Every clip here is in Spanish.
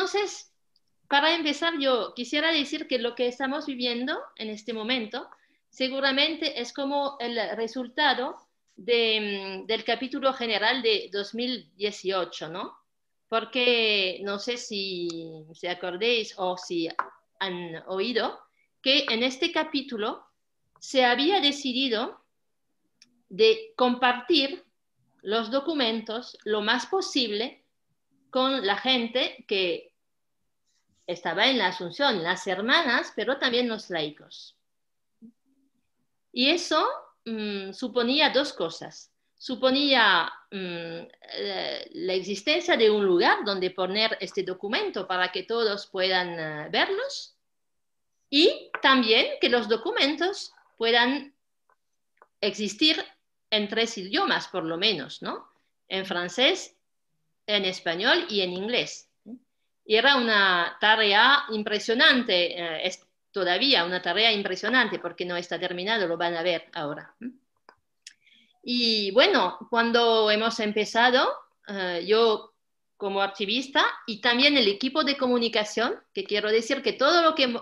Entonces, para empezar, yo quisiera decir que lo que estamos viviendo en este momento seguramente es como el resultado mm, del capítulo general de 2018, ¿no? Porque no sé si se acordéis o si han oído que en este capítulo se había decidido de compartir los documentos lo más posible con la gente que estaba en la Asunción, las hermanas, pero también los laicos. Y eso mm, suponía dos cosas. Suponía mm, eh, la existencia de un lugar donde poner este documento para que todos puedan eh, verlos y también que los documentos puedan existir en tres idiomas, por lo menos, ¿no? En francés, en español y en inglés. Y era una tarea impresionante, eh, es todavía una tarea impresionante porque no está terminado, lo van a ver ahora. Y bueno, cuando hemos empezado, eh, yo como archivista y también el equipo de comunicación, que quiero decir que todo lo que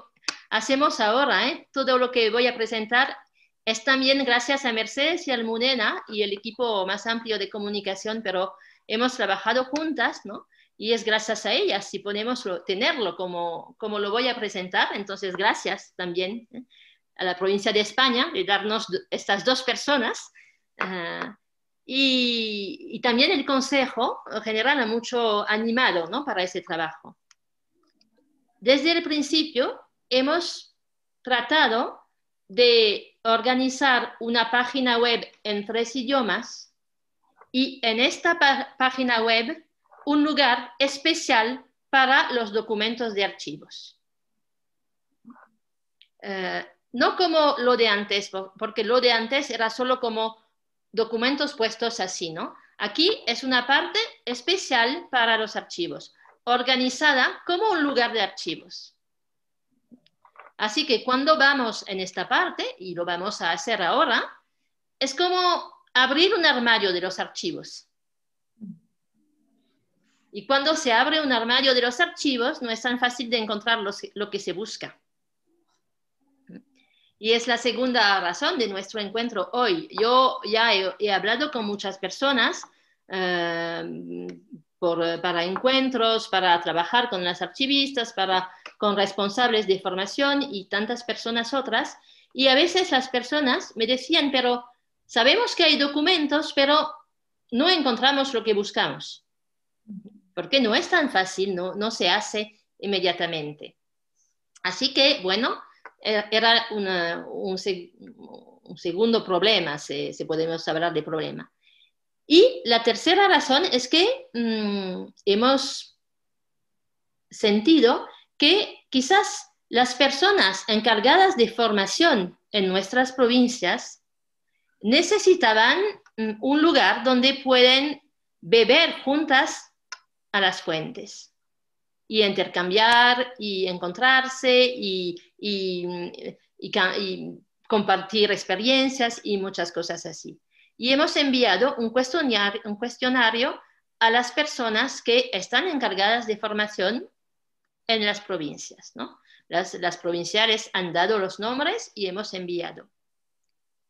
hacemos ahora, eh, todo lo que voy a presentar es también gracias a Mercedes y Almudena y el equipo más amplio de comunicación, pero hemos trabajado juntas, ¿no? Y es gracias a ellas, si podemos tenerlo como, como lo voy a presentar, entonces gracias también ¿eh? a la provincia de España de darnos estas dos personas. Ah, y, también el Consejo General ha mucho animado ¿no? para ese trabajo. Desde el principio hemos tratado de organizar una página web en tres idiomas y en esta página web un lugar especial para los documentos de archivos. Eh, no como lo de antes, porque lo de antes era solo como documentos puestos así, ¿no? Aquí es una parte especial para los archivos, organizada como un lugar de archivos. Así que cuando vamos en esta parte, y lo vamos a hacer ahora, es como abrir un armario de los archivos. Y cuando se abre un armario de los archivos, no es tan fácil de encontrar lo que se busca. Y es la segunda razón de nuestro encuentro hoy. Yo ya he, hablado con muchas personas eh, para encuentros, para trabajar con las archivistas, para, con responsables de formación y tantas personas otras. Y a veces las personas me decían, pero Sabemos que hay documentos, pero no encontramos lo que buscamos, porque no es tan fácil, no, se hace inmediatamente. Así que, bueno, e, era un, segundo problema, si, podemos hablar de problema. Y la tercera razón es que mm, hemos sentido que quizás las personas encargadas de formación en nuestras provincias necesitaban mm, un lugar donde pueden beber juntas a las fuentes y intercambiar y encontrarse y, mm, compartir experiencias y muchas cosas así. Y hemos enviado un cuestionario, un cuestionario a las personas que están encargadas de formación en las provincias. las provinciales han dado los nombres y hemos enviado.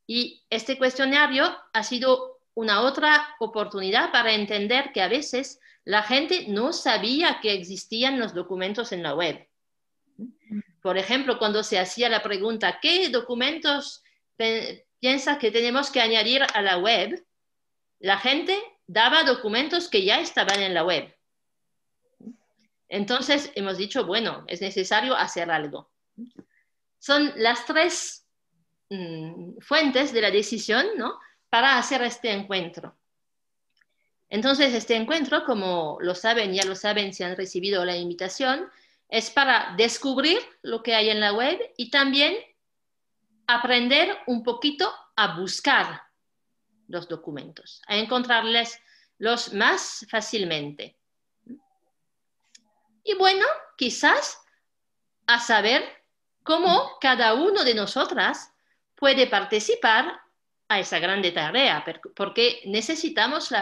Y este cuestionario ha sido una otra oportunidad para entender que a veces la gente no sabía que existían los documentos en la web. Por ejemplo, cuando se hacía la pregunta, ¿qué documentos piensas que tenemos que añadir a la web? La gente daba documentos que ya estaban en la web. Entonces hemos dicho, bueno, es necesario hacer algo. Son las tres Mm, fuentes de la decisión ¿no? para hacer este encuentro. Entonces, este encuentro, como lo saben, ya lo saben si han recibido la invitación, es para descubrir lo que hay en la web y también aprender un poquito a buscar los documentos, a encontrarles los más fácilmente. Y bueno, quizás a saber cómo cada uno de nosotras puede participar a esa grande tarea, porque necesitamos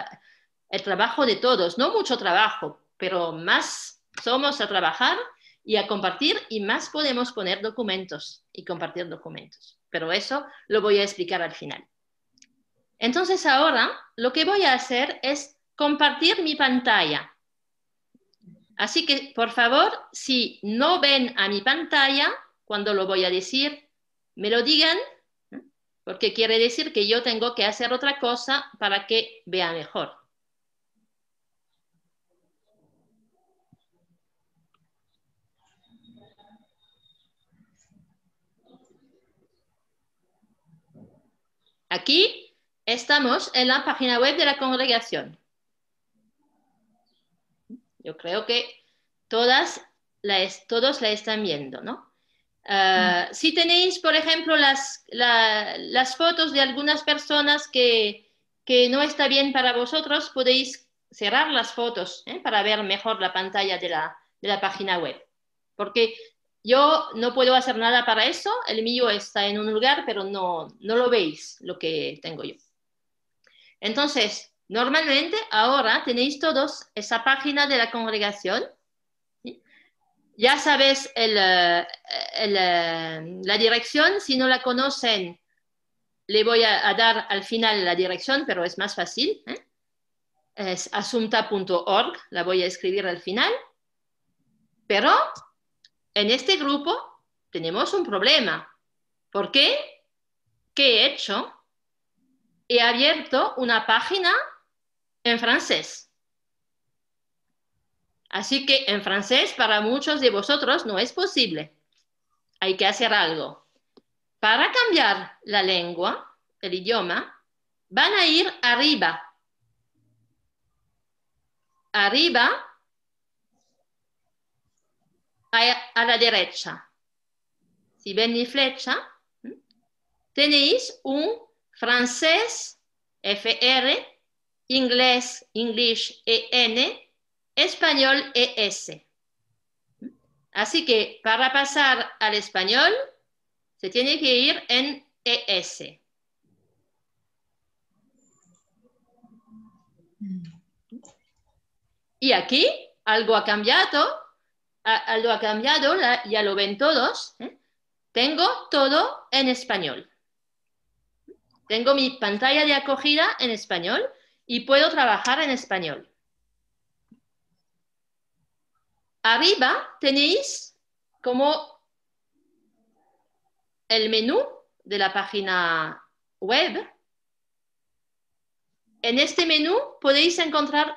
el trabajo de todos, no mucho trabajo, pero más somos a trabajar y a compartir y más podemos poner documentos y compartir documentos. Pero eso lo voy a explicar al final. Entonces ahora lo que voy a hacer es compartir mi pantalla. Así que por favor, si no ven a mi pantalla cuando lo voy a decir, me lo digan porque quiere decir que yo tengo que hacer otra cosa para que vea mejor. Aquí estamos en la página web de la congregación. Yo creo que todas la, todos la están viendo, ¿no? Eh, si tenéis, por ejemplo, las, las fotos de algunas personas que, no está bien para vosotros, podéis cerrar las fotos ¿eh? para ver mejor la pantalla de la, página web. Porque yo no puedo hacer nada para eso, el mío está en un lugar, pero no, no lo veis lo que tengo yo. Entonces, normalmente ahora tenéis todos esa página de la congregación ya sabes eh, eh, la dirección, si no la conocen, le voy a, dar al final la dirección, pero es más fácil. ¿eh? Es asunta.org, la voy a escribir al final. Pero en este grupo tenemos un problema, ¿Por qué? ¿qué he hecho? He abierto una página en francés. Así que en francés para muchos de vosotros no es posible. Hay que hacer algo. Para cambiar la lengua, el idioma, van a ir arriba. Arriba a, la derecha. Si ven mi flecha, tenéis un francés, FR, inglés, English, EN, español ES. Así que para pasar al español se tiene que ir en ES. Y aquí algo ha cambiado, algo ha cambiado, ya lo ven todos. ¿eh? Tengo todo en español. Tengo mi pantalla de acogida en español y puedo trabajar en español. Arriba tenéis como el menú de la página web. En este menú podéis encontrar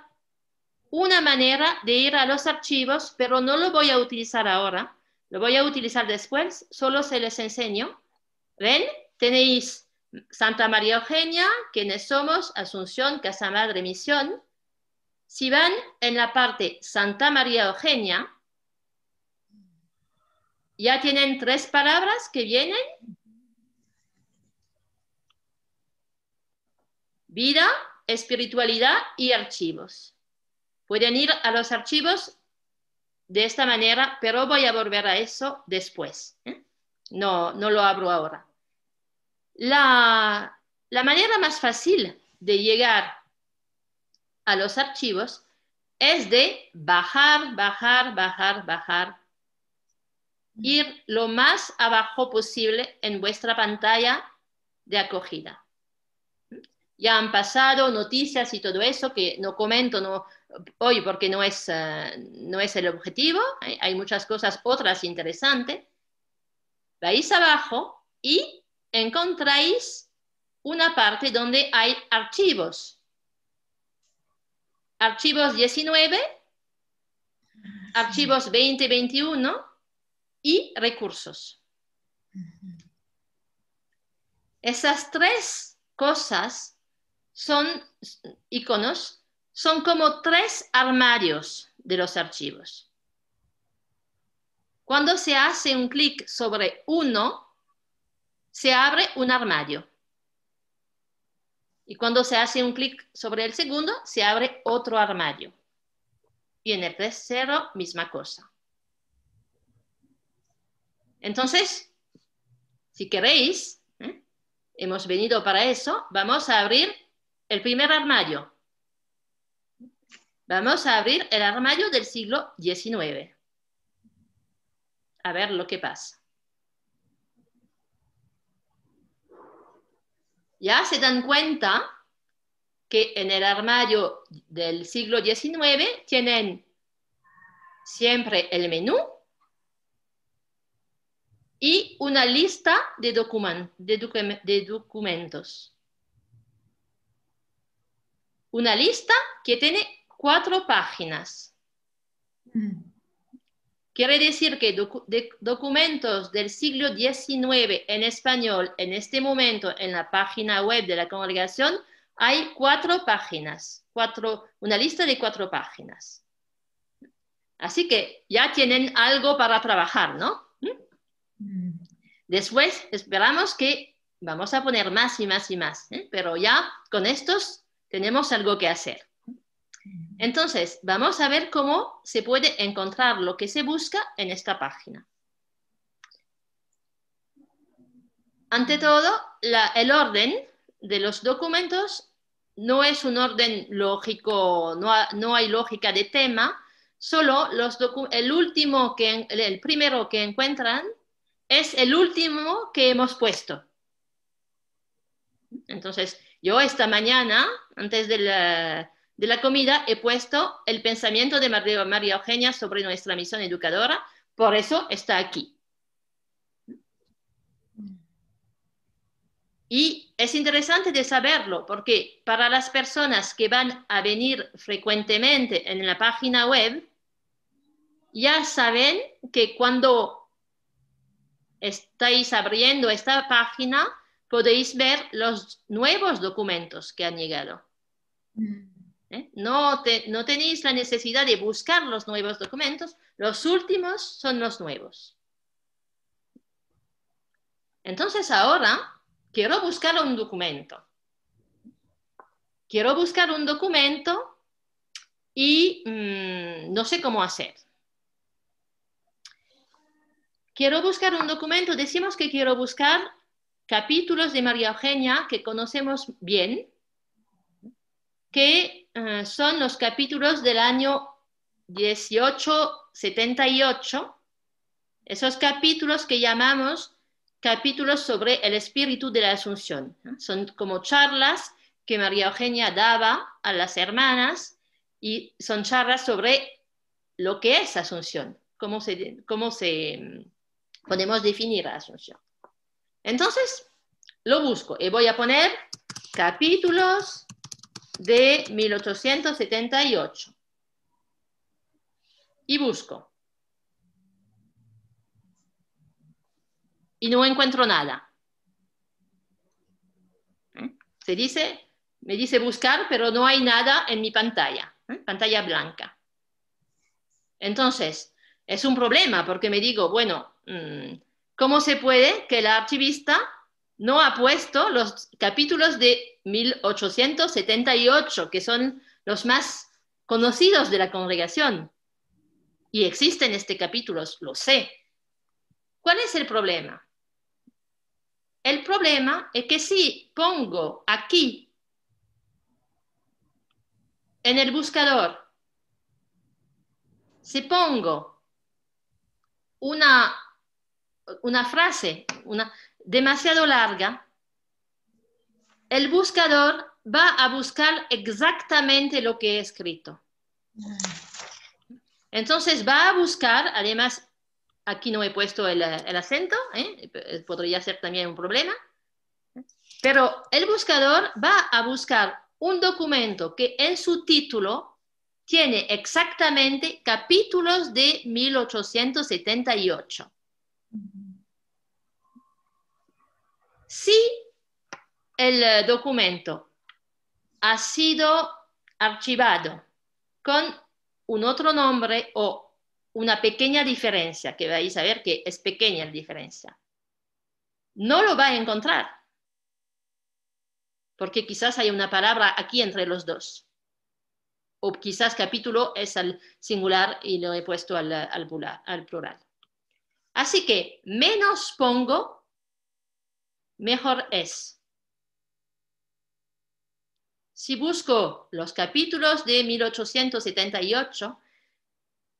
una manera de ir a los archivos, pero no lo voy a utilizar ahora, lo voy a utilizar después, solo se les enseño. ¿Ven? Tenéis Santa María Eugenia, quienes somos, Asunción, Casa Madre, Misión, si van en la parte Santa María Eugenia, ya tienen tres palabras que vienen. Vida, espiritualidad y archivos. Pueden ir a los archivos de esta manera, pero voy a volver a eso después. ¿eh? No, no lo abro ahora. La, la manera más fácil de llegar a los archivos es de bajar, bajar, bajar, bajar. Ir lo más abajo posible en vuestra pantalla de acogida. Ya han pasado noticias y todo eso que no comento no, hoy porque no es, eh, no es el objetivo. Hay, hay muchas cosas otras interesantes. Vais abajo y encontráis una parte donde hay archivos archivos 19, archivos 20, 21 y recursos. Esas tres cosas son iconos, son como tres armarios de los archivos. Cuando se hace un clic sobre uno, se abre un armario. Y cuando se hace un clic sobre el segundo, se abre otro armario. Y en el tercero, misma cosa. Entonces, si queréis, ¿eh? hemos venido para eso, vamos a abrir el primer armario. Vamos a abrir el armario del siglo XIX. A ver lo que pasa. ya se dan cuenta que en el armario del siglo XIX tienen siempre el menú y una lista de, documentos. Una lista que tiene cuatro páginas. Mm. Quiere decir que documentos del siglo XIX en español, en este momento, en la página web de la congregación, hay cuatro páginas, una lista de cuatro páginas. Así que ya tienen algo para trabajar, ¿no? ¿Mm? Después esperamos que vamos a poner más y más y más, ¿eh? pero ya con estos tenemos algo que hacer. Entonces, vamos a ver cómo se puede encontrar lo que se busca en esta página. Ante todo, el orden de los documentos no es un orden lógico, no, hay lógica de tema, solo los el último que el primero que encuentran es el último que hemos puesto. Entonces, yo esta mañana, antes del de la comida he puesto el pensamiento de María Eugenia sobre nuestra misión educadora, por eso está aquí. Y es interesante de saberlo porque para las personas que van a venir frecuentemente en la página web, ya saben que cuando estáis abriendo esta página podéis ver los nuevos documentos que han llegado. Mm. ¿eh? No, no tenéis la necesidad de buscar los nuevos documentos, los últimos son los nuevos. Entonces ahora quiero buscar un documento. Quiero buscar un documento y mm, no sé cómo hacer. Quiero buscar un documento, decimos que quiero buscar capítulos de María Eugenia que conocemos bien, que son los capítulos del año 1878, esos capítulos que llamamos capítulos sobre el espíritu de la Asunción. Son como charlas que María Eugenia daba a las hermanas y son charlas sobre lo que es Asunción, cómo se, cómo se mm, podemos definir la Asunción. Entonces, lo busco y voy a poner capítulos de 1878. Y busco. Y no encuentro nada. ¿Eh? Se dice, me dice buscar, pero no hay nada en mi pantalla, ¿Eh? pantalla blanca. Entonces, es un problema porque me digo, bueno, mm, ¿cómo se puede que la archivista no ha puesto los capítulos de 1878, que son los más conocidos de la congregación. Y existen este capítulos, lo sé. ¿Cuál es el problema? El problema es que si pongo aquí en el buscador, si pongo una, una frase, una, demasiado larga, el buscador va a buscar exactamente lo que he escrito. Entonces va a buscar, además, aquí no he puesto el, acento, ¿eh? Eh, podría ser también un problema, pero el buscador va a buscar un documento que en su título tiene exactamente capítulos de 1878. Si el eh, documento ha sido archivado con un otro nombre o una pequeña diferencia, que vais a ver que es pequeña la diferencia, no lo va a encontrar, porque quizás hay una palabra aquí entre los dos, o quizás capítulo es al singular y lo he puesto al, al plural. Así que menos pongo mejor es. Si busco los capítulos de 1878,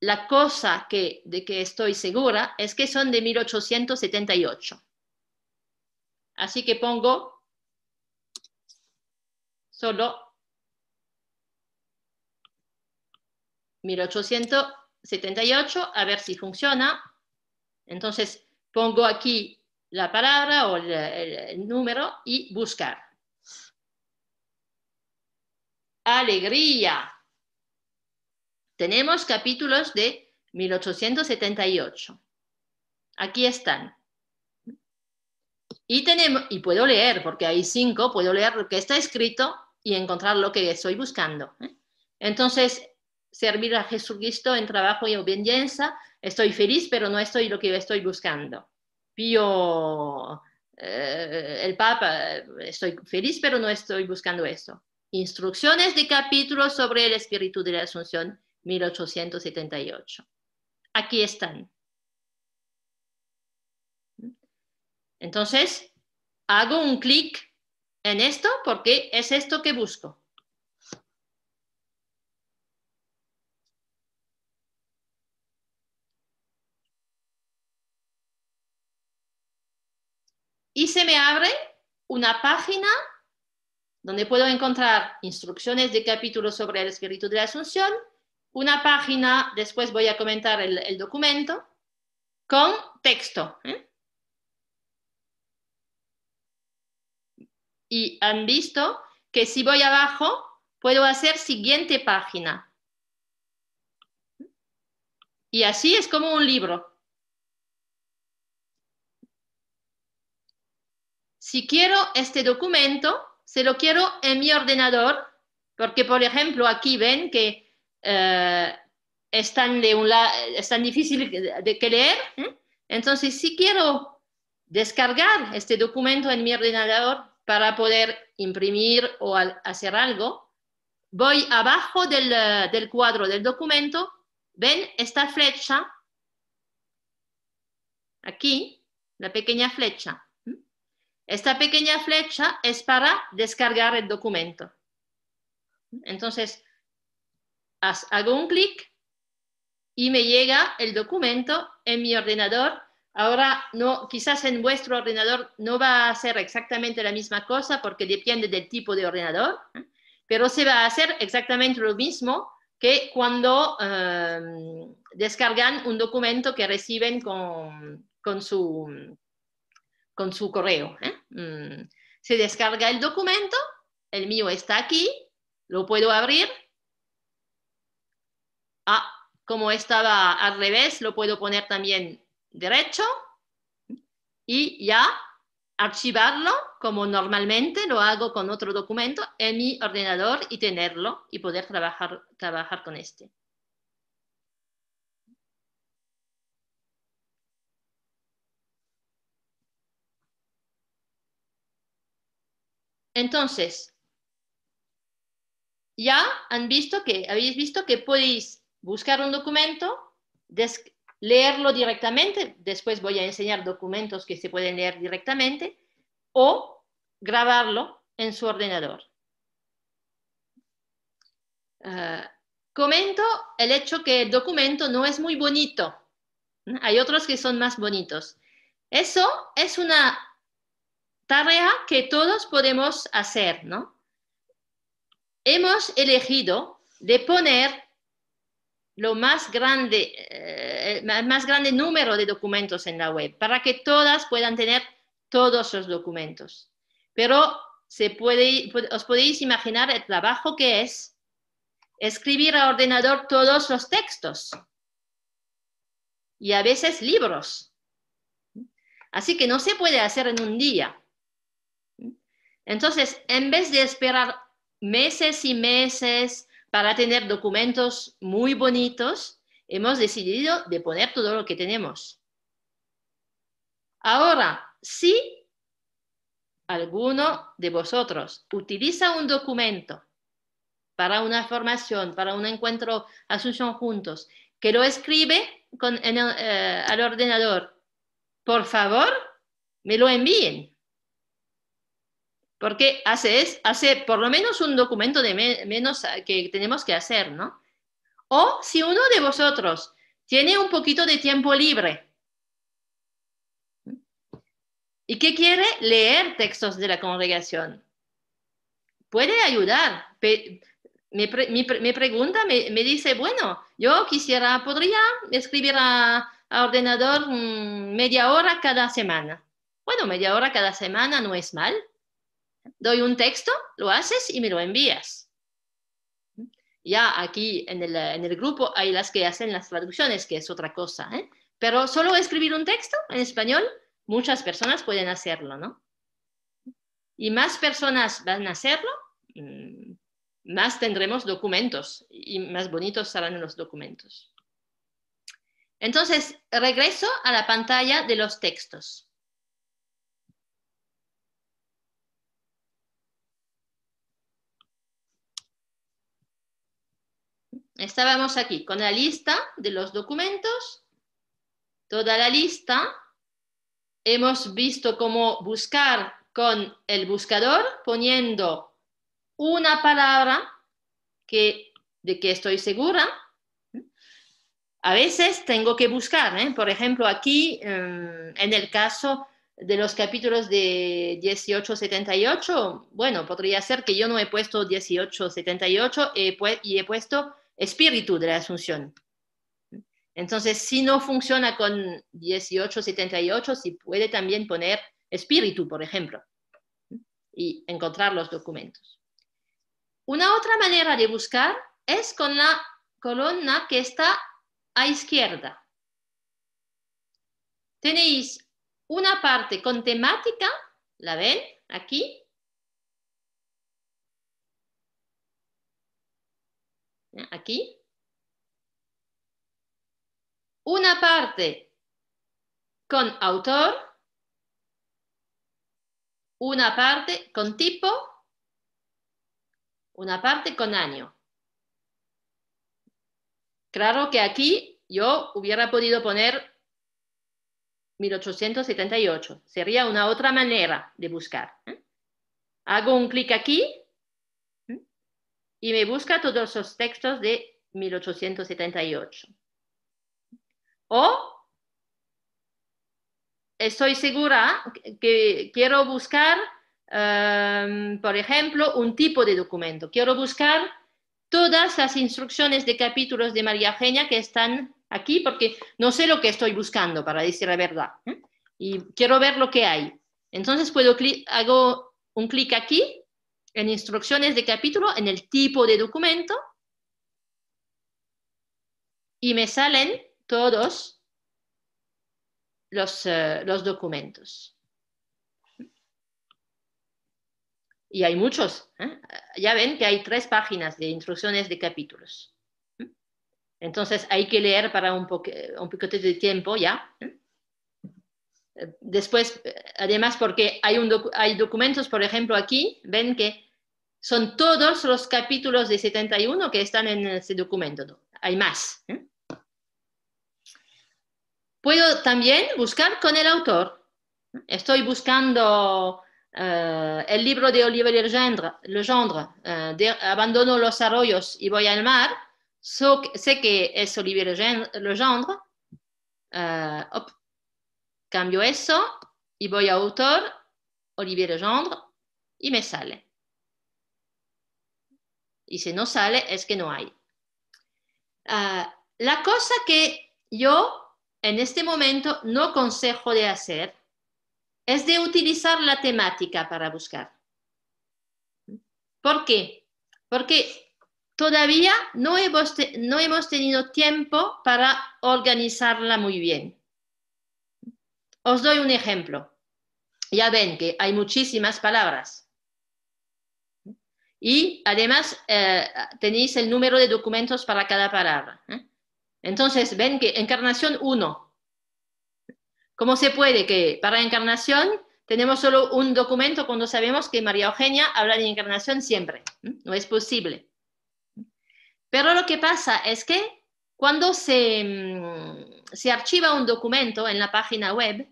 la cosa que, de que estoy segura es que son de 1878. Así que pongo solo 1878, a ver si funciona. Entonces pongo aquí la palabra o el, número y buscar. Alegría. Tenemos capítulos de 1878. Aquí están. Y, tenemos, y puedo leer, porque hay cinco, puedo leer lo que está escrito y encontrar lo que estoy buscando. ¿eh? Entonces, servir a Jesucristo en trabajo y obediencia, estoy feliz, pero no estoy lo que estoy buscando. Pío, eh, el Papa, eh, estoy feliz, pero no estoy buscando esto. Instrucciones de capítulo sobre el espíritu de la Asunción, 1878. Aquí están. Entonces, hago un clic en esto porque es esto que busco. y se me abre una página donde puedo encontrar instrucciones de capítulos sobre el espíritu de la Asunción, una página, después voy a comentar el, documento, con texto. ¿eh? Y han visto que si voy abajo, puedo hacer siguiente página. Y así es como un libro. si quiero este documento, se lo quiero en mi ordenador, porque por ejemplo aquí ven que eh, están de un es tan difícil de leer. ¿eh? Entonces, si quiero descargar este documento en mi ordenador para poder imprimir o hacer algo, voy abajo eh, del cuadro del documento, ven esta flecha, aquí, la pequeña flecha. Esta pequeña flecha es para descargar el documento. Entonces, hago un clic y me llega el documento en mi ordenador. Ahora, no, quizás en vuestro ordenador no va a ser exactamente la misma cosa porque depende del tipo de ordenador, ¿eh? pero se va a hacer exactamente lo mismo que cuando em, descargan un documento que reciben con su con su correo. ¿eh? Mm. Se descarga el documento, el mío está aquí, lo puedo abrir. Ah, como estaba al revés, lo puedo poner también derecho y ya archivarlo como normalmente lo hago con otro documento en mi ordenador y tenerlo y poder trabajar, trabajar con este. Entonces, ya han visto que, habéis visto que podéis buscar un documento, leerlo directamente, después voy a enseñar documentos que se pueden leer directamente, o grabarlo en su ordenador. Ah, comento el hecho que el documento no es muy bonito. Hay otros que son más bonitos. Eso es una tarea que todos podemos hacer, ¿no? Hemos elegido de poner lo más grande, eh, el más grande número de documentos en la web para que todas puedan tener todos los documentos. Pero se puede, os podéis imaginar el trabajo que es escribir a ordenador todos los textos y a veces libros. Así que no se puede hacer en un día. Entonces, en vez de esperar meses y meses para tener documentos muy bonitos, hemos decidido de poner todo lo que tenemos. Ahora, si alguno de vosotros utiliza un documento para una formación, para un encuentro Asunción Juntos, que lo escribe eh, al ordenador, por favor, me lo envíen. Porque hace, es, por lo menos un documento de menos que tenemos que hacer, ¿no? O si uno de vosotros tiene un poquito de tiempo libre y que quiere leer textos de la congregación, puede ayudar. Me pregunta me, dice, bueno, yo quisiera, podría escribir a ordenador mm, media hora cada semana. Bueno, media hora cada semana no es mal doy un texto, lo haces y me lo envías. Ya aquí en el, grupo hay las que hacen las traducciones, que es otra cosa, ¿eh? pero solo escribir un texto en español, muchas personas pueden hacerlo, ¿no? Y más personas van a hacerlo, mm, más tendremos documentos y más bonitos serán los documentos. Entonces, regreso a la pantalla de los textos. Estábamos aquí con la lista de los documentos, toda la lista. Hemos visto cómo buscar con el buscador poniendo una palabra que, de que estoy segura. A veces tengo que buscar, ¿eh? por ejemplo, aquí em, en el caso de los capítulos de 1878, bueno, podría ser que yo no he puesto 1878 y he puesto espíritu de la asunción. Entonces, si no funciona con 1878, si puede también poner espíritu, por ejemplo, y encontrar los documentos. Una otra manera de buscar es con la columna que está a izquierda. Tenéis una parte con temática, ¿la ven? Aquí, Aquí. Una parte con autor, una parte con tipo, una parte con año. Claro que aquí yo hubiera podido poner 1878. Sería una otra manera de buscar. ¿eh? Hago un clic aquí y me busca todos los textos de 1878. O estoy segura que quiero buscar, em, por ejemplo, un tipo de documento. Quiero buscar todas las instrucciones de capítulos de María Eugenia que están aquí porque no sé lo que estoy buscando, para decir la verdad. Y quiero ver lo que hay. Entonces puedo hago un clic aquí en instrucciones de capítulo, en el tipo de documento, y me salen todos los, eh, documentos. Y hay muchos. ¿eh? Ya ven que hay tres páginas de instrucciones de capítulos. Entonces hay que leer para un, poco un poquito de tiempo ya. Después, eh, además, porque hay, un hay documentos, por ejemplo, aquí, ven que son todos los capítulos de 71 que están en ese documento. Hay más. ¿eh? Puedo también buscar con el autor. Estoy buscando eh, el libro de Olivier Legendre, eh, Abandono los arroyos y voy al mar, sé que es Olivier Legendre, cambio eso y voy a autor, Olivier Legendre, y me sale. Y si no sale, es que no hay. Ah, la cosa que yo en este momento no consejo de hacer es de utilizar la temática para buscar. ¿Por qué? Porque todavía no hemos tenido tiempo para organizarla muy bien. Os doy un ejemplo. Ya ven que hay muchísimas palabras. Y además eh, tenéis el número de documentos para cada palabra. ¿eh? Entonces, ven que encarnación 1. ¿Cómo se puede que para encarnación tenemos solo un documento cuando sabemos que María Eugenia habla de encarnación siempre? ¿eh? No es posible. Pero lo que pasa es que cuando mm, se archiva un documento en la página web,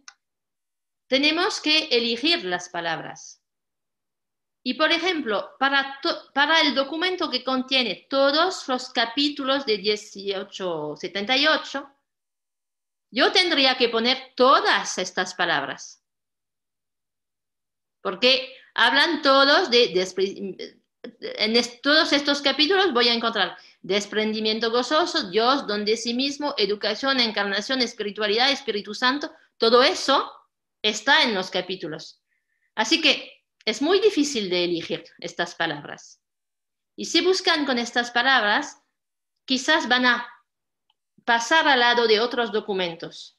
tenemos que elegir las palabras. Y por ejemplo, para, el documento que contiene todos los capítulos de 1878, yo tendría que poner todas estas palabras. Porque hablan todos de, en todos estos capítulos voy a encontrar desprendimiento gozoso, Dios, don de sí mismo, educación, encarnación, espiritualidad, Espíritu Santo, todo eso está en los capítulos. Así que es muy difícil de elegir estas palabras. Y si buscan con estas palabras, quizás van a pasar al lado de otros documentos.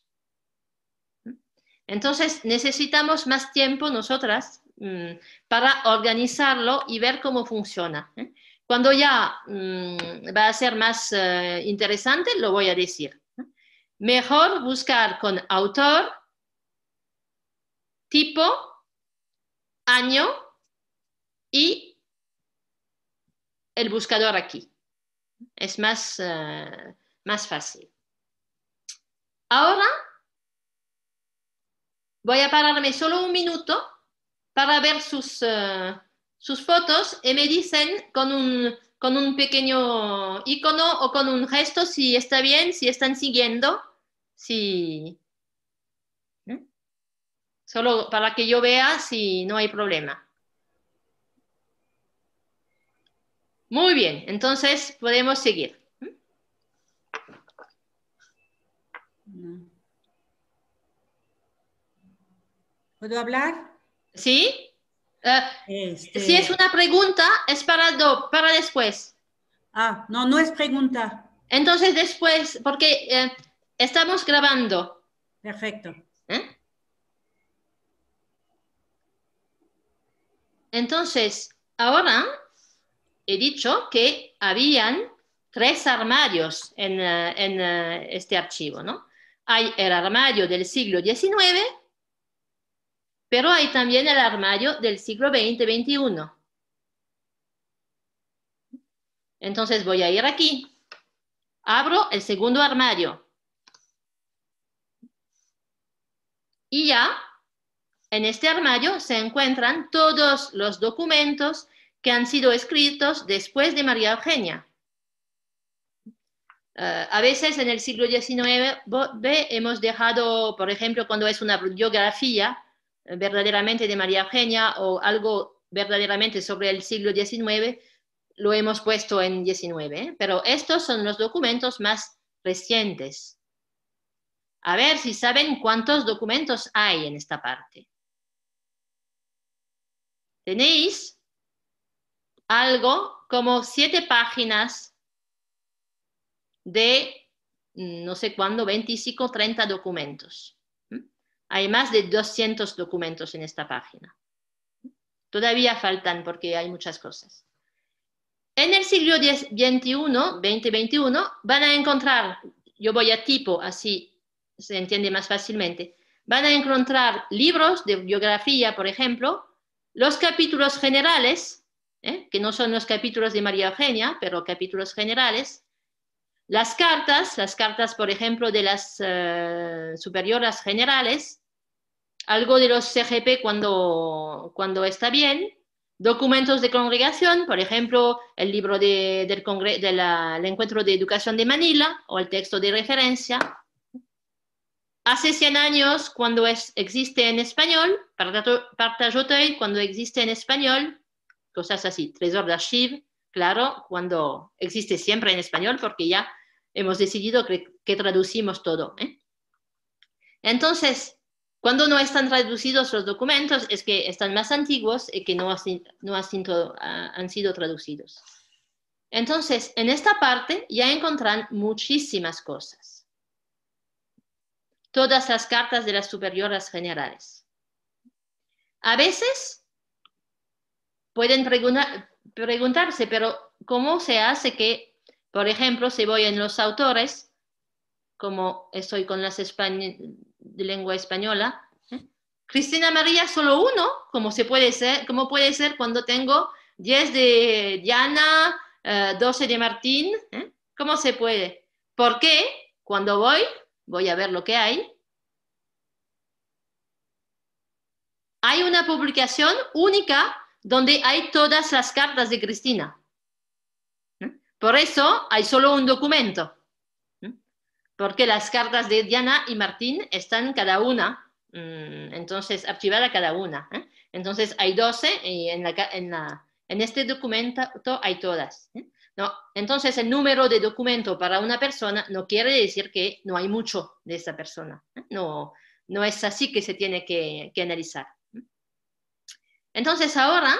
Entonces necesitamos más tiempo nosotras mm, para organizarlo y ver cómo funciona. ¿eh? Cuando ya mm, va a ser más eh, interesante, lo voy a decir. ¿eh? Mejor buscar con autor, tipo año y el buscador aquí. Es más, eh, más fácil. Ahora voy a pararme solo un minuto para ver sus, eh, sus fotos y me dicen con un, con un pequeño icono o con un gesto si está bien, si están siguiendo, si, solo para que yo vea si no hay problema. Muy bien, entonces podemos seguir. ¿Puedo hablar? Sí. Eh, este- si es una pregunta, es para, después. Ah, no, no es pregunta. Entonces después, porque eh, estamos grabando. Perfecto. Entonces, ahora he dicho que habían tres armarios en, eh, en eh, este archivo, ¿no? Hay el armario del siglo XIX, pero hay también el armario del siglo XX-XXI. Entonces voy a ir aquí. Abro el segundo armario. Y ya en este armario se encuentran todos los documentos que han sido escritos después de María Eugenia. Eh, a veces en el siglo XIX hemos dejado, por ejemplo, cuando es una biografía eh, verdaderamente de María Eugenia o algo verdaderamente sobre el siglo XIX, lo hemos puesto en XIX. ¿eh? pero estos son los documentos más recientes. A ver si saben cuántos documentos hay en esta parte. Tenéis algo como siete páginas de mm, no sé cuándo, 25, 30 documentos. ¿Mm? Hay más de 200 documentos en esta página. Todavía faltan porque hay muchas cosas. En el siglo XXI, 2021, van a encontrar, yo voy a tipo, así se entiende más fácilmente, van a encontrar libros de biografía, por ejemplo, los capítulos generales, ¿eh? que no son los capítulos de María Eugenia, pero capítulos generales. Las cartas, las cartas, por ejemplo, de las eh, superioras generales. Algo de los CGP cuando, cuando está bien. Documentos de congregación, por ejemplo, el libro del, encuentro de educación de Manila o el texto de referencia. Hace 100 años, cuando existe en español, Partajoteuil, cuando existe en español, cosas así, Tresor de Archive, claro, cuando existe siempre en español, porque ya hemos decidido que, traducimos todo. ¿eh? Entonces, cuando no están traducidos los documentos, es que están más antiguos y que no, ah, han sido traducidos. Entonces, en esta parte ya encontrarán muchísimas cosas todas las cartas de las superioras generales. A veces pueden preguntarse, pero ¿cómo se hace que, por ejemplo, si voy en los autores, como estoy con las de lengua española, Cristina María solo uno, ¿cómo se puede ser, como puede ser cuando tengo 10 de Diana, 12 eh, de Martín, ¿eh? ¿cómo se puede? ¿Por qué cuando voy Voy a ver lo que hay. Hay una publicación única donde hay todas las cartas de Cristina. ¿Mm? Por eso hay solo un documento, ¿Mm? porque las cartas de Diana y Martín están cada una, mm, entonces archivada cada una. ¿eh? Entonces hay 12 y en, en este documento hay todas. ¿eh? Entonces, el número de documento para una persona no quiere decir que no hay mucho de esa persona. ¿eh? No, no es así que se tiene que, analizar. ¿eh? Entonces, ahora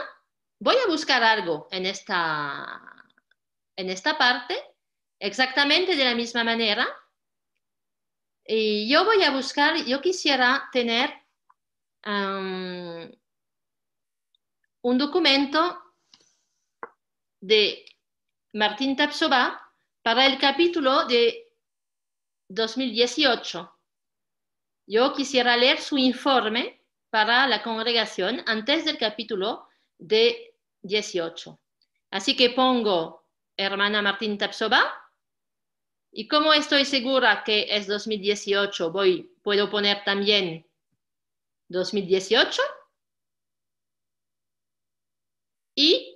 voy a buscar algo en esta, en esta parte, exactamente de la misma manera. Y yo voy a buscar, yo quisiera tener un documento de Martín Tapsova para el capítulo de 2018. Yo quisiera leer su informe para la congregación antes del capítulo de 18. Así que pongo hermana Martín Tapsova y como estoy segura que es 2018, voy, puedo poner también 2018 y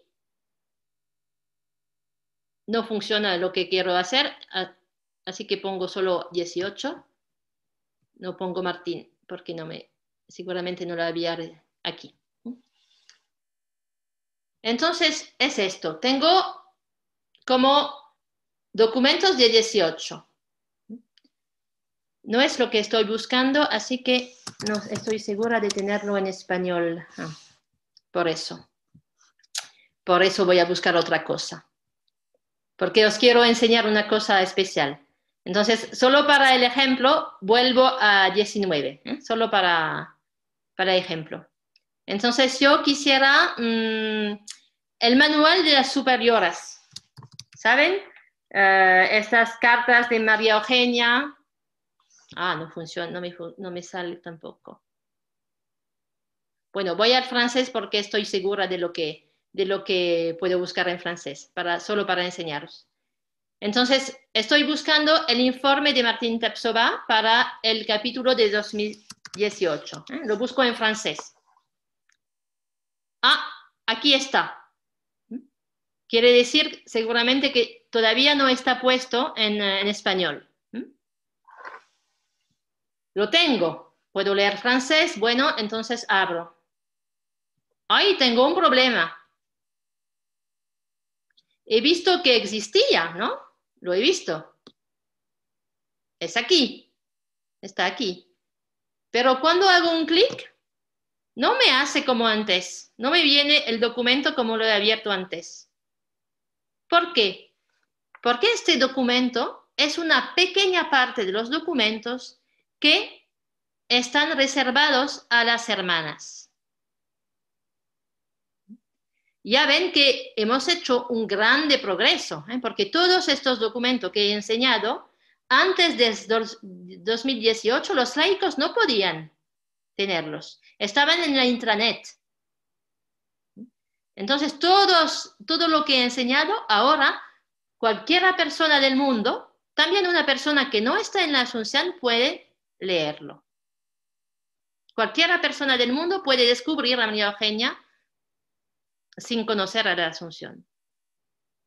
no funciona lo que quiero hacer, así que pongo solo 18, no pongo Martín, porque no me, seguramente no lo había aquí. Entonces es esto, tengo como documentos de 18. No es lo que estoy buscando, así que no estoy segura de tenerlo en español. Ah, por eso. Por eso voy a buscar otra cosa porque os quiero enseñar una cosa especial. Entonces, solo para el ejemplo, vuelvo a 19, ¿eh? solo para, para ejemplo. Entonces, yo quisiera mm, el manual de las superioras, ¿saben? Eh, estas cartas de María Eugenia. Ah, no funciona, no me, no me sale tampoco. Bueno, voy al francés porque estoy segura de lo que de lo que puedo buscar en francés, para, solo para enseñaros. Entonces, estoy buscando el informe de Martín Tapsova para el capítulo de 2018. ¿eh? Lo busco en francés. Ah, aquí está. Quiere decir seguramente que todavía no está puesto en, eh, español. ¿Mm? Lo tengo. Puedo leer francés. Bueno, entonces abro. Ahí tengo un problema. He visto que existía, ¿no? Lo he visto. Es aquí. Está aquí. Pero cuando hago un clic, no me hace como antes. No me viene el documento como lo he abierto antes. ¿Por qué? Porque este documento es una pequeña parte de los documentos que están reservados a las hermanas ya ven que hemos hecho un grande progreso, ¿eh? porque todos estos documentos que he enseñado, antes de 2018 los laicos no podían tenerlos, estaban en la intranet. Entonces, todo lo que he enseñado ahora, cualquier persona del mundo, también una persona que no está en la Asunción puede leerlo. Cualquier persona del mundo puede descubrir la María Eugenia sin conocer a la Asunción.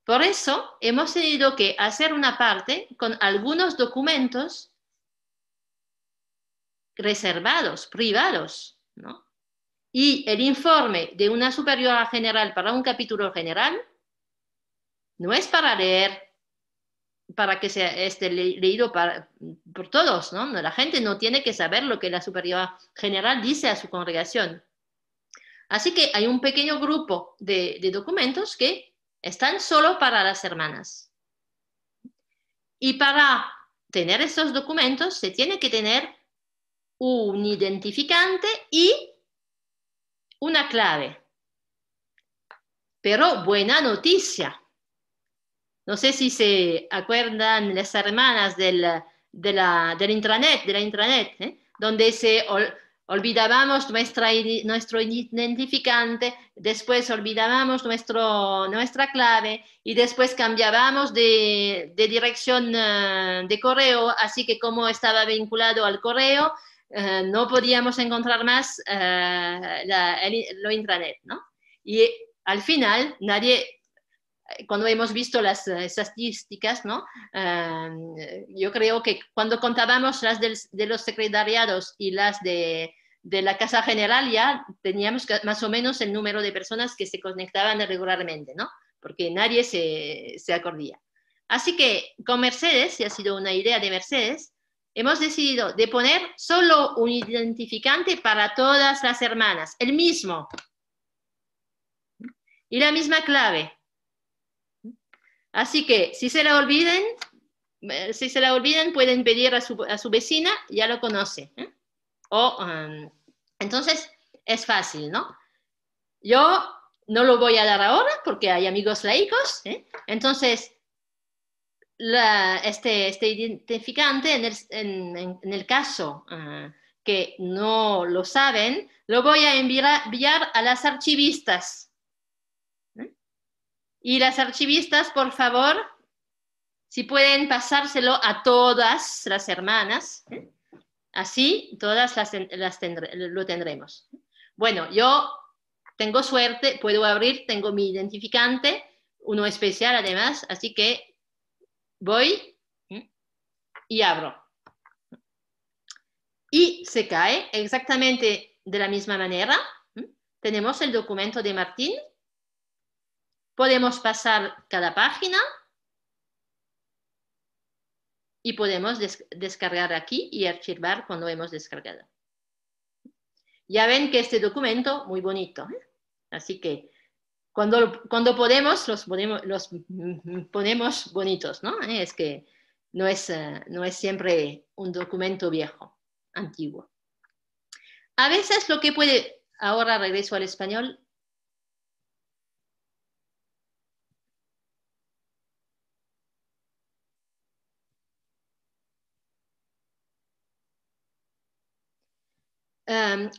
Por eso hemos tenido que hacer una parte con algunos documentos reservados, privados, ¿no? Y el informe de una superiora general para un capítulo general no es para leer, para que sea este leído por todos, ¿no? La gente no tiene que saber lo que la superiora general dice a su congregación. Así que hay un pequeño grupo de, documentos que están solo para las hermanas. Y para tener esos documentos se tiene que tener un identificante y una clave. Pero buena noticia. No sé si se acuerdan las hermanas del, intranet, de intranet, ¿eh? donde se, olvidábamos nuestro identificante, después olvidábamos nuestro, nuestra clave y después cambiábamos de, dirección eh, de correo, así que como estaba vinculado al correo, eh, no podíamos encontrar más eh, lo intranet, Y al final nadie eh, cuando hemos visto las eh, estadísticas, ¿no? Eh, yo creo que cuando contábamos las de los secretariados y las de, la Casa General, ya teníamos más o menos el número de personas que se conectaban regularmente, ¿no? porque nadie se, se acordía. Así que con Mercedes, y ha sido una idea de Mercedes, hemos decidido de poner solo un identificante para todas las hermanas, el mismo. Y la misma clave, Así que si se la olviden, eh, si se la olvidan, pueden pedir a su, a su vecina, ya lo conoce. ¿eh? Um, entonces, es fácil, ¿no? Yo no lo voy a dar ahora porque hay amigos laicos. ¿eh? Entonces, este, este, identificante, en el, caso ah, que no lo saben, lo voy a enviar a las archivistas y las archivistas, por favor, si pueden pasárselo a todas las hermanas, ¿eh? así todas las, lo tendremos. Bueno, yo tengo suerte, puedo abrir, tengo mi identificante, uno especial además, así que voy ¿eh? y abro. Y se cae exactamente de la misma manera. ¿eh? Tenemos el documento de Martín Podemos pasar cada página y podemos descargar aquí y archivar cuando hemos descargado. Ya ven que este documento, muy bonito. ¿eh? Así que cuando, cuando podemos, los ponemos, bonitos, ¿no? ¿Eh? Es que no es, eh, no es siempre un documento viejo, antiguo. A veces lo que puede, ahora regreso al español,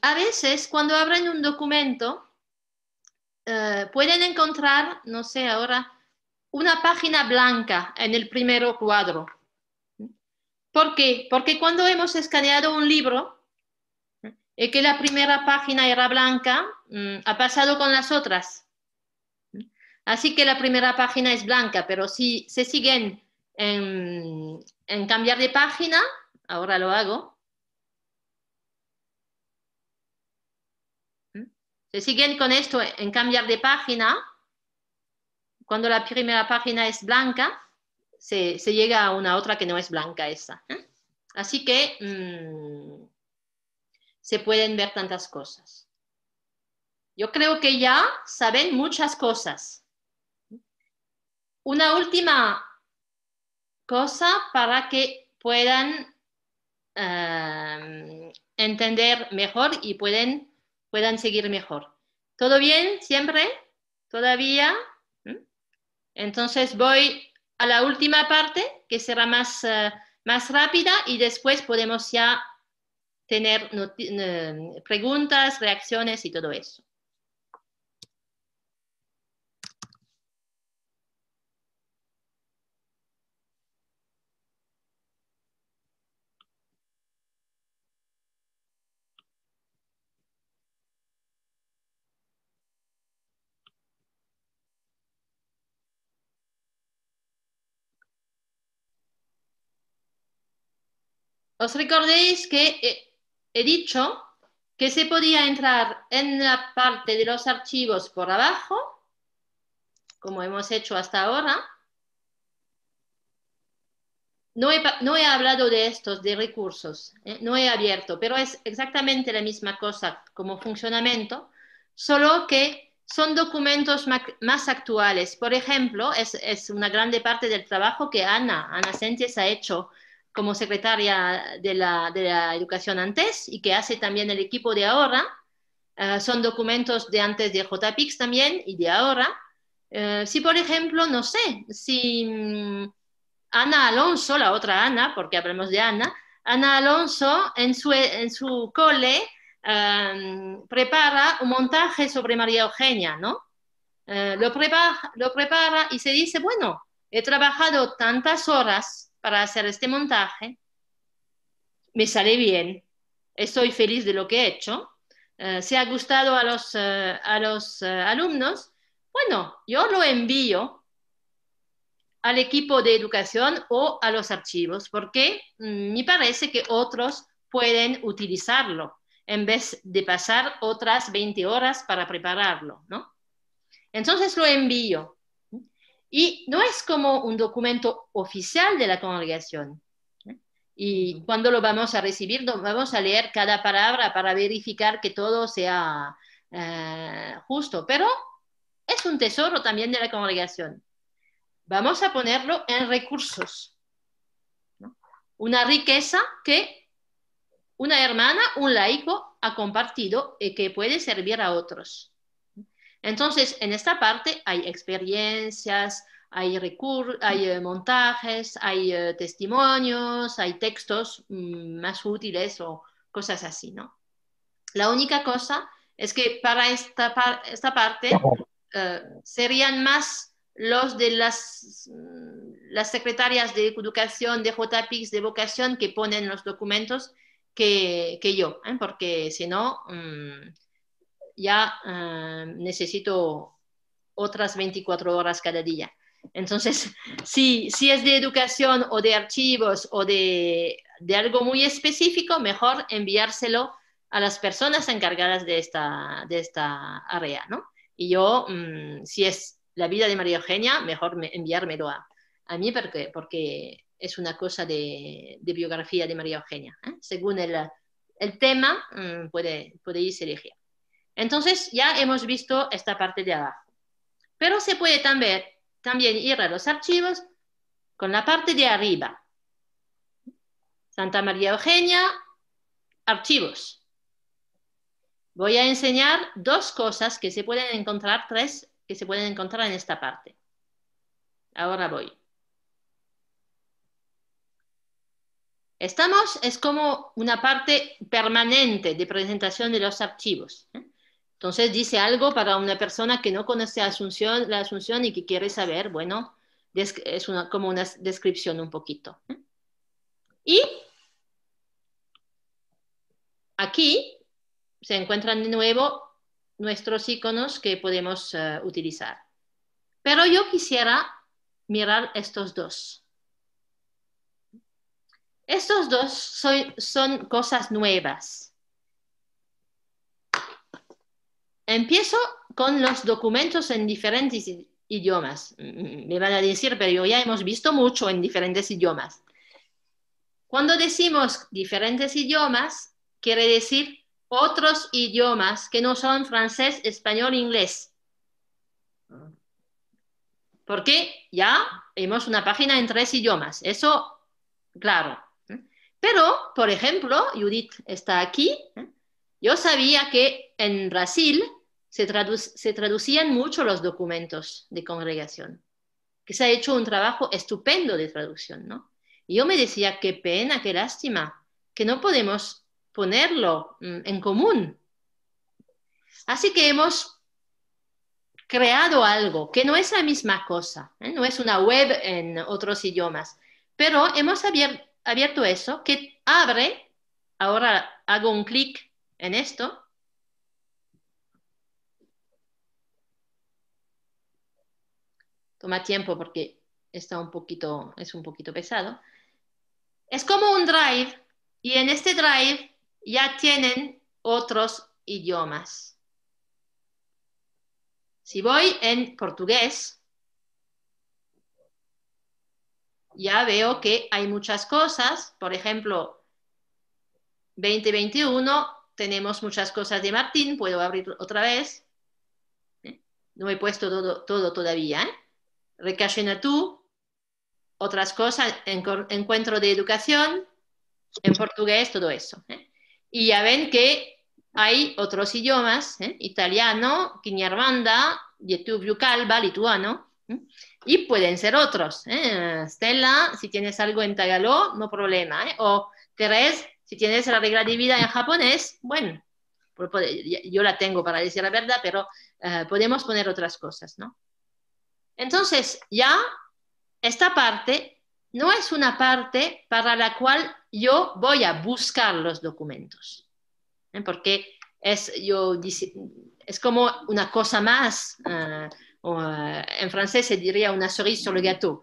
a veces cuando abren un documento eh, pueden encontrar, no sé ahora, una página blanca en el primer cuadro. ¿Por qué? Porque cuando hemos escaneado un libro y que la primera página era blanca, mm, ha pasado con las otras. Así que la primera página es blanca, pero si se siguen en cambiar de página, ahora lo hago, Si siguen con esto en cambiar de página. Cuando la primera página es blanca, se, llega a una otra que no es blanca esa. ¿eh? Así que mm, se pueden ver tantas cosas. Yo creo que ya saben muchas cosas. Una última cosa para que puedan eh, entender mejor y pueden puedan seguir mejor. ¿Todo bien? ¿Siempre? ¿Todavía? ¿Mm? Entonces voy a la última parte, que será más, eh, más rápida, y después podemos ya tener eh, preguntas, reacciones y todo eso. os recordéis que eh, he, dicho que se podía entrar en la parte de los archivos por abajo, como hemos hecho hasta ahora. No he, no he hablado de estos, de recursos, eh, no he abierto, pero es exactamente la misma cosa como funcionamiento, solo que son documentos más actuales. Por ejemplo, es, es una grande parte del trabajo que Ana, Ana ha hecho como secretaria de la, de la educación antes y que hace también el equipo de ahora. Eh, son documentos de antes de JPix también y de ahora. Eh, si, por ejemplo, no sé, si mm, Ana Alonso, la otra Ana, porque hablamos de Ana, Ana Alonso en su, en su cole em, prepara un montaje sobre María Eugenia, ¿no? Eh, lo, prepara, lo prepara y se dice, bueno, he trabajado tantas horas para hacer este montaje. Me sale bien. Estoy feliz de lo que he hecho. Eh, se ha gustado a los, eh, a los eh, alumnos, bueno, yo lo envío al equipo de educación o a los archivos, porque mm, me parece que otros pueden utilizarlo en vez de pasar otras 20 horas para prepararlo, ¿no? Entonces lo envío y no es como un documento oficial de la congregación. ¿eh? Y cuando lo vamos a recibir, vamos a leer cada palabra para verificar que todo sea eh, justo. Pero es un tesoro también de la congregación. Vamos a ponerlo en recursos. Una riqueza que una hermana, un laico, ha compartido y eh, que puede servir a otros. Entonces, en esta parte hay experiencias, hay, hay eh, montajes, hay eh, testimonios, hay textos mm, más útiles o cosas así, ¿no? La única cosa es que para esta, parte eh, serían más los de las, mm, las secretarias de educación, de JPIX, de vocación, que ponen los documentos que, yo, porque si no, mm, ya ah, necesito otras 24 horas cada día. Entonces, si, si es de educación o de archivos o de, algo muy específico, mejor enviárselo a las personas encargadas de esta, de esta área, Y yo, mm, si es la vida de María Eugenia, mejor enviármelo a, a mí porque, porque es una cosa de, biografía de María Eugenia. ¿eh? Según el, tema, mm, puede, podéis elegir. Entonces ya hemos visto esta parte de abajo. Pero se puede también, ir a los archivos con la parte de arriba. Santa María Eugenia, archivos. Voy a enseñar dos cosas que se pueden encontrar, tres que se pueden encontrar en esta parte. Ahora voy. Estamos, es como una parte permanente de presentación de los archivos. ¿eh? Entonces dice algo para una persona que no conoce la Asunción y que quiere saber, bueno, es como una descripción un poquito. Y aquí se encuentran de nuevo nuestros iconos que podemos eh, utilizar. Pero yo quisiera mirar estos dos. Estos dos son cosas nuevas Empiezo con los documentos en diferentes idiomas. Mm, me van a decir, pero ya hemos visto mucho en diferentes idiomas. Cuando decimos diferentes idiomas, quiere decir otros idiomas que no son francés, español, inglés. Porque ya hemos una página en tres idiomas, eso, claro. Pero, por ejemplo, Judith está aquí. ¿eh? Yo sabía que en Brasil se, traducían mucho los documentos de congregación, que se ha hecho un trabajo estupendo de traducción, ¿no? Y yo me decía, qué pena, qué lástima, que no podemos ponerlo mm, en común. Así que hemos creado algo que no es la misma cosa, ¿eh? no es una web en otros idiomas, pero hemos abierto eso que abre, ahora hago un clic en esto, toma tiempo porque está un poquito, es un poquito pesado. Es como un drive y en este drive ya tienen otros idiomas. Si voy en portugués, ya veo que hay muchas cosas, por ejemplo, 2021 tenemos muchas cosas de Martín, puedo abrir otra vez. ¿Eh? No he puesto todo, todo todavía. ¿eh? tú, otras cosas, encuentro de educación, en portugués, todo eso. ¿eh? Y ya ven que hay otros idiomas, ¿eh? italiano, y YouTube yucalba, lituano, y pueden ser otros. Stella, si tienes algo en Tagaló, no problema. O Teresa. Si tienes la regla de vida en japonés, bueno, pues yo la tengo para decir la verdad, pero eh, podemos poner otras cosas, ¿no? Entonces, ya esta parte no es una parte para la cual yo voy a buscar los documentos, ¿eh? porque es, yo, es como una cosa más, eh, en francés se diría una cerise sur le gâteau.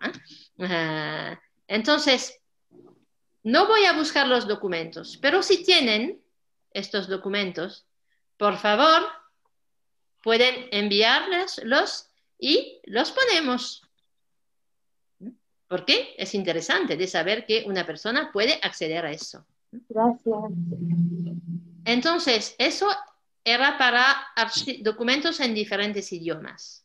entonces, no voy a buscar los documentos, pero si tienen estos documentos, por favor, pueden enviarlos y los ponemos. Porque es interesante de saber que una persona puede acceder a eso. Gracias. Entonces, eso era para documentos en diferentes idiomas.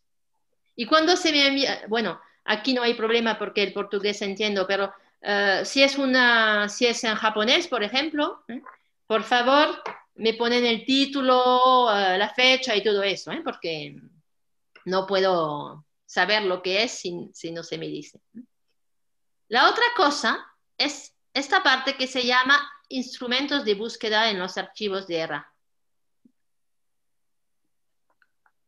Y cuando se me envía, bueno, aquí no hay problema porque el portugués entiendo, pero eh, si, es una, si es en japonés, por ejemplo, ¿eh? por favor, me ponen el título, eh, la fecha y todo eso, porque no puedo saber lo que es si, si, no se me dice. La otra cosa es esta parte que se llama instrumentos de búsqueda en los archivos de ERA.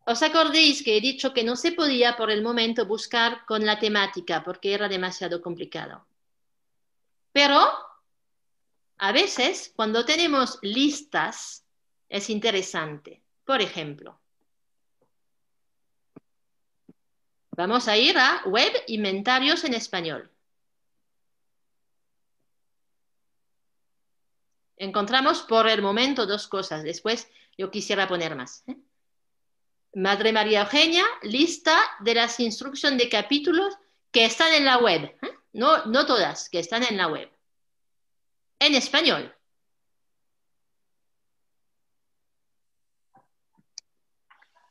¿Os acordéis que he dicho que no se podía por el momento buscar con la temática porque era demasiado complicado? Pero a veces cuando tenemos listas es interesante. Por ejemplo, vamos a ir a web inventarios en español. Encontramos por el momento dos cosas. Después yo quisiera poner más. ¿eh? Madre María Eugenia, lista de las instrucciones de capítulos que están en la web. ¿eh? no, todas, que están en la web, en español.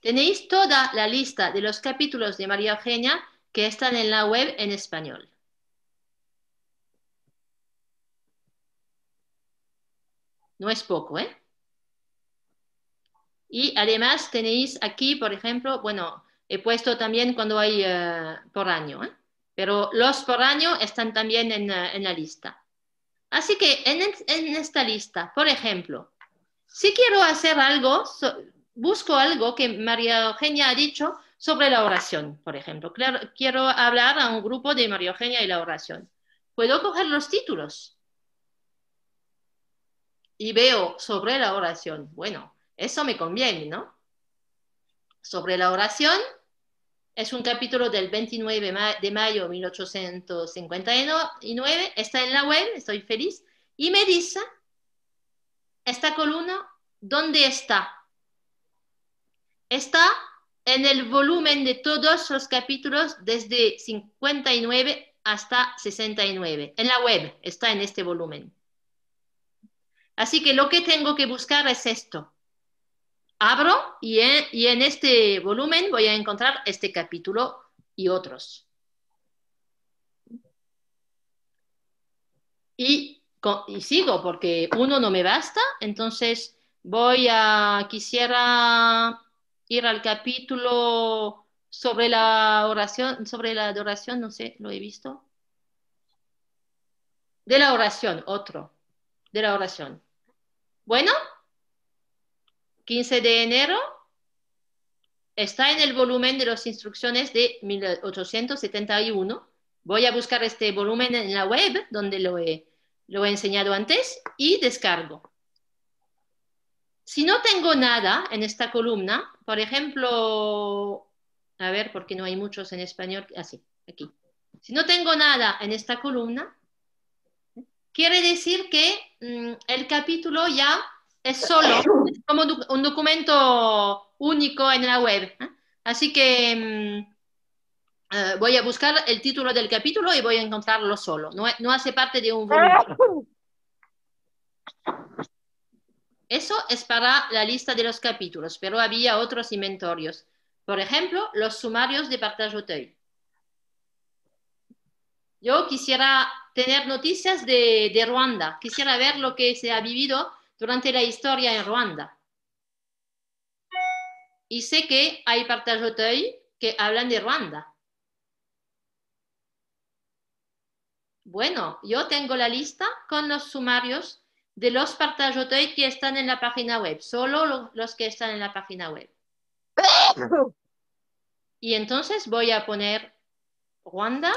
Tenéis toda la lista de los capítulos de María Eugenia que están en la web en español. No es poco, ¿eh? Y además tenéis aquí, por ejemplo, bueno, he puesto también cuando hay eh, por año, ¿eh? pero los por año están también eh, en, la lista. Así que en, esta lista, por ejemplo, si quiero hacer algo, busco algo que María Eugenia ha dicho sobre la oración, por ejemplo. quiero hablar a un grupo de María Eugenia y la oración. Puedo coger los títulos y veo sobre la oración. Bueno, eso me conviene, ¿no? Sobre la oración es un capítulo del 29 de mayo de 1859, está en la web, estoy feliz, y me dice, esta columna, ¿dónde está? Está en el volumen de todos los capítulos desde 59 hasta 69. En la web está en este volumen. Así que lo que tengo que buscar es esto abro y en, este volumen voy a encontrar este capítulo y otros. Y, y, sigo porque uno no me basta, entonces voy a, quisiera ir al capítulo sobre la oración, sobre la adoración, no sé, lo he visto. De la oración, otro, de la oración. Bueno, 15 de enero, está en el volumen de las instrucciones de 1871. Voy a buscar este volumen en la web, donde lo he, enseñado antes, y descargo. Si no tengo nada en esta columna, por ejemplo, a ver, porque no hay muchos en español, así, aquí. Si no tengo nada en esta columna, quiere decir que mm, el capítulo ya es solo, como un documento único en la web. ¿eh? Así que mm, eh, voy a buscar el título del capítulo y voy a encontrarlo solo. No, hace parte de un volumen. Eso es para la lista de los capítulos, pero había otros inventorios. Por ejemplo, los sumarios de Partage Yo quisiera tener noticias de Ruanda, quisiera ver lo que se ha vivido durante la historia en Ruanda. Y sé que hay hoy que hablan de Ruanda. Bueno, yo tengo la lista con los sumarios de los partajotoy que están en la página web, solo los que están en la página web. Y entonces voy a poner Ruanda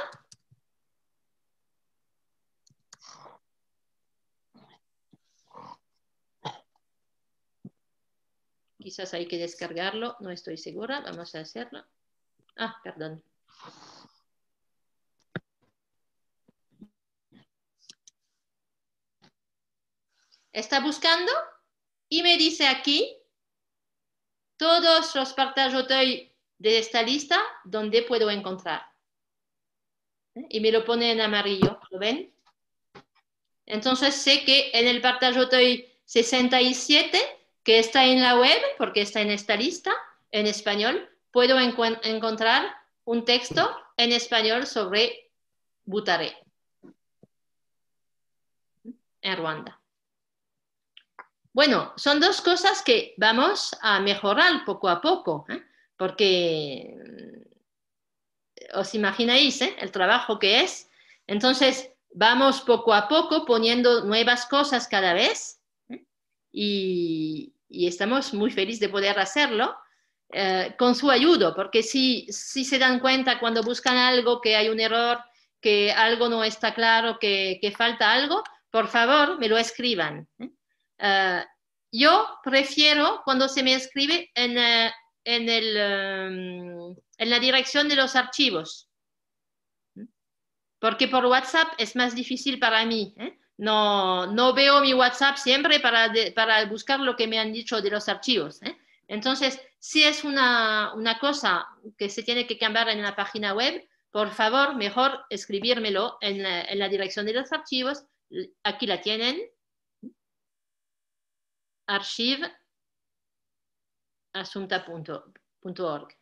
Quizás hay que descargarlo, no estoy segura. Vamos a hacerlo. Ah, perdón. Está buscando y me dice aquí todos los partages de esta lista donde puedo encontrar. Y me lo pone en amarillo, ¿lo ven? Entonces sé que en el partage 67 está en la web, porque está en esta lista, en español, puedo encontrar un texto en español sobre Butaré en Ruanda. Bueno, son dos cosas que vamos a mejorar poco a poco, ¿eh? porque mm, os imagináis ¿eh? el trabajo que es. Entonces, vamos poco a poco poniendo nuevas cosas cada vez ¿eh? y, y estamos muy felices de poder hacerlo eh, con su ayuda, porque si, si se dan cuenta cuando buscan algo que hay un error, que algo no está claro, que, falta algo, por favor me lo escriban. ¿eh? Eh, yo prefiero cuando se me escribe en, en, en la dirección de los archivos, porque por WhatsApp es más difícil para mí. ¿eh? no, no veo mi WhatsApp siempre para, buscar lo que me han dicho de los archivos. ¿eh? Entonces, si es una, cosa que se tiene que cambiar en la página web, por favor, mejor escribírmelo en la, dirección de los archivos. Aquí la tienen. archive.asunta.org.